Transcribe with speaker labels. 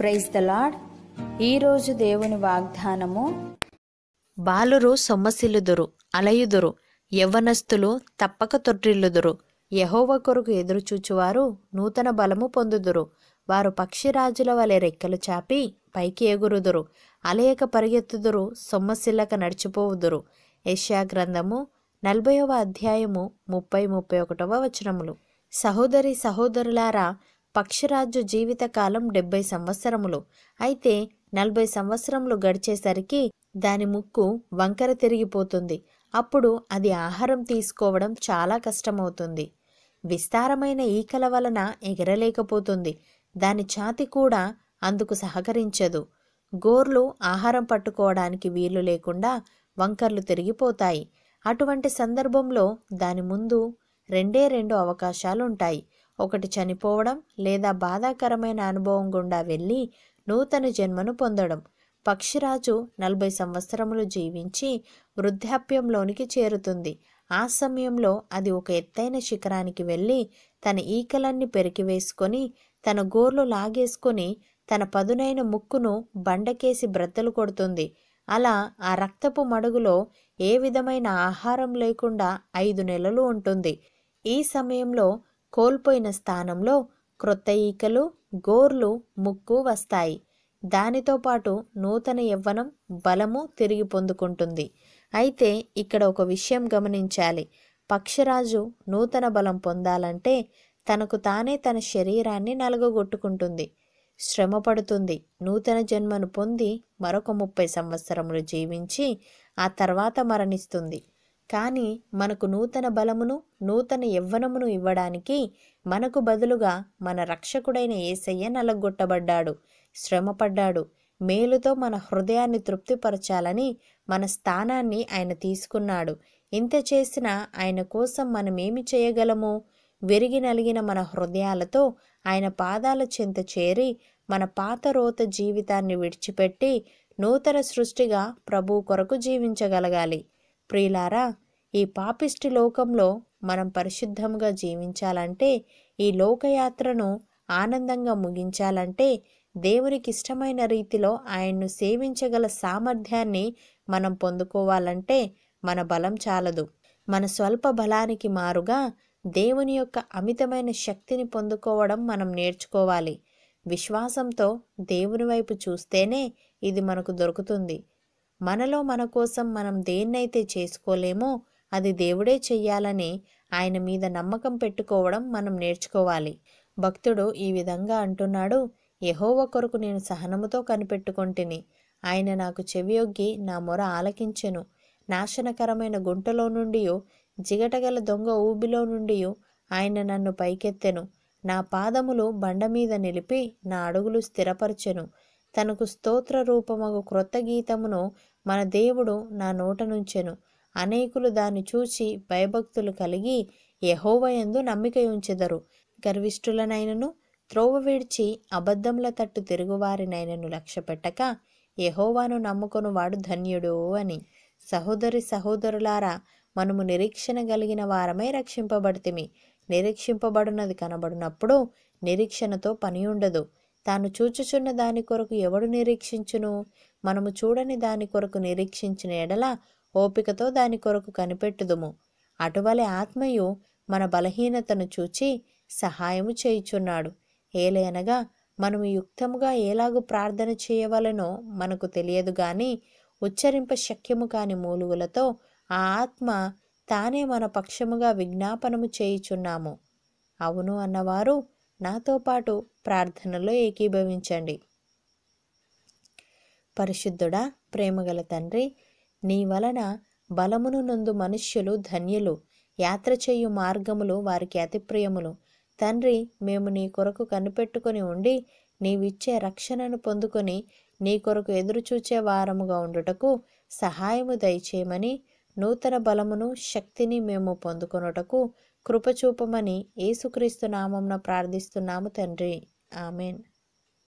Speaker 1: praise the lord ఈరోజు దేవుని వాగ్దానము బాలురు సొమ్మసిల్లుదురు అలయుదురు యవ్వనస్తులు తప్పక తొట్టిల్లుదురు యహోవ కొరకు ఎదురుచూచువారు నూతన బలము పొందుదురు వారు పక్షిరాజుల వలె రెక్కలు చాపి పైకి ఎగురుదురు అలయక పరిగెత్తుదురు సొమ్మసిల్లక నడిచిపోవుదురు యష్యా గ్రంథము నలభైవ అధ్యాయము ముప్పై ముప్పై ఒకటవ వచనములు సహోదరి సహోదరులారా పక్షిరాజు జీవితకాలం డెబ్బై సంవత్సరములు అయితే నలభై సంవత్సరములు గడిచేసరికి దాని ముక్కు వంకర తిరిగిపోతుంది అప్పుడు అది ఆహారం తీసుకోవడం చాలా కష్టమవుతుంది విస్తారమైన ఈకల వలన ఎగరలేకపోతుంది దాని ఛాతి కూడా అందుకు సహకరించదు గోర్లు ఆహారం పట్టుకోవడానికి వీలు లేకుండా వంకర్లు తిరిగిపోతాయి అటువంటి సందర్భంలో దాని ముందు రెండే రెండు అవకాశాలుంటాయి ఒకటి చనిపోవడం లేదా బాధాకరమైన అనుభవం గుండా వెళ్ళి నూతన జన్మను పొందడం పక్షిరాజు నలభై సంవత్సరములు జీవించి వృద్ధాప్యంలోనికి చేరుతుంది ఆ సమయంలో అది ఒక ఎత్తైన శిఖరానికి వెళ్ళి తన ఈకలన్నీ పెరికివేసుకొని తన గోర్లు లాగేసుకొని తన పదునైన ముక్కును బండకేసి బ్రద్దలు కొడుతుంది అలా ఆ రక్తపు మడుగులో ఏ విధమైన ఆహారం లేకుండా ఐదు నెలలు ఉంటుంది ఈ సమయంలో కోల్పోయిన స్థానంలో క్రొత్త ఈకలు గోర్లు ముక్కు వస్తాయి దానితో పాటు నూతన యవ్వనం బలము తిరిగి పొందుకుంటుంది అయితే ఇక్కడ ఒక విషయం గమనించాలి పక్షరాజు నూతన బలం పొందాలంటే తనకు తానే తన శరీరాన్ని నలగొట్టుకుంటుంది శ్రమపడుతుంది నూతన జన్మను పొంది మరొక ముప్పై సంవత్సరములు జీవించి ఆ తర్వాత మరణిస్తుంది కానీ మనకు నూతన బలమును నూతన యవ్వనమును ఇవ్వడానికి మనకు బదులుగా మన రక్షకుడైన ఏసయ్య నలగొట్టబడ్డాడు శ్రమపడ్డాడు మేలుతో మన హృదయాన్ని తృప్తిపరచాలని మన స్థానాన్ని ఆయన తీసుకున్నాడు ఇంత చేసిన ఆయన కోసం మనమేమి చేయగలము వెరిగి నలిగిన మన హృదయాలతో ఆయన పాదాల చెంత చేరి మన పాత రోత జీవితాన్ని విడిచిపెట్టి నూతన సృష్టిగా ప్రభు కొరకు జీవించగలగాలి ప్రియులారా ఈ పాపిష్టి లోకంలో మనం పరిశుద్ధంగా జీవించాలంటే ఈ లోకయాత్రను ఆనందంగా ముగించాలంటే దేవునికి ఇష్టమైన రీతిలో ఆయన్ను సేవించగల సామర్థ్యాన్ని మనం పొందుకోవాలంటే మన బలం చాలదు మన స్వల్ప బలానికి మారుగా దేవుని యొక్క అమితమైన శక్తిని పొందుకోవడం మనం నేర్చుకోవాలి విశ్వాసంతో దేవుని వైపు చూస్తేనే ఇది మనకు దొరుకుతుంది మనలో మన కోసం మనం దేన్నైతే చేసుకోలేమో అది దేవుడే చెయ్యాలని ఆయన మీద నమ్మకం పెట్టుకోవడం మనం నేర్చుకోవాలి భక్తుడు ఈ విధంగా అంటున్నాడు యహోవ కొరకు నేను సహనముతో కనిపెట్టుకొంటిని ఆయన నాకు చెవియొగ్గి నా మొర ఆలకించెను నాశనకరమైన గుంటలో నుండి జిగటగల దొంగ ఊబిలో నుండి ఆయన నన్ను పైకెత్తెను నా పాదములు బండ మీద నిలిపి నా అడుగులు స్థిరపరచెను తనకు స్తోత్ర రూపమగు క్రొత్త గీతమును మన దేవుడు నా నోట నుంచెను అనేకులు దాన్ని చూచి భయభక్తులు కలిగి యహోవయందు నమ్మిక ఉంచెదరు గర్విష్ఠులనైనను త్రోవ విడిచి అబద్ధముల తట్టు తిరుగువారినైనను లక్ష్యపెట్టక యహోవాను నమ్ముకొను వాడు ధన్యుడు అని సహోదరి సహోదరులారా మనము నిరీక్షణ కలిగిన వారమే రక్షింపబడితిమి నిరీక్షింపబడినది కనబడినప్పుడు నిరీక్షణతో పని ఉండదు తాను చూచుచున్న దాని కొరకు ఎవడు నిరీక్షించును మనము చూడని దాని కొరకు నిరీక్షించిన ఎడల ఓపికతో దాని కొరకు కనిపెట్టుదుము అటువలే ఆత్మయు మన బలహీనతను చూచి సహాయము చేయుచున్నాడు ఏలయనగా మనము యుక్తముగా ఎలాగూ ప్రార్థన చేయవలనో మనకు తెలియదు గాని ఉచ్చరింప శక్యము కాని మూలుగులతో ఆ ఆత్మ తానే మన పక్షముగా విజ్ఞాపనము చేయుచున్నాము అవును అన్నవారు నాతో పాటు ప్రార్థనలో ఏకీభవించండి పరిశుద్ధుడా ప్రేమగల తండ్రి నీ వలన బలమును నందు మనుష్యులు ధన్యులు యాత్ర చేయు మార్గములు వారికి అతి ప్రియములు తండ్రి మేము నీ కొరకు కనిపెట్టుకుని ఉండి నీవిచ్చే రక్షణను పొందుకొని నీ కొరకు ఎదురుచూచే వారముగా ఉండుటకు సహాయము దయచేయమని నూతన బలమును శక్తిని మేము పొందుకొనుటకు కృపచూపమని ఏసుక్రీస్తు నామంను ప్రార్థిస్తున్నాము తండ్రి ఆమెన్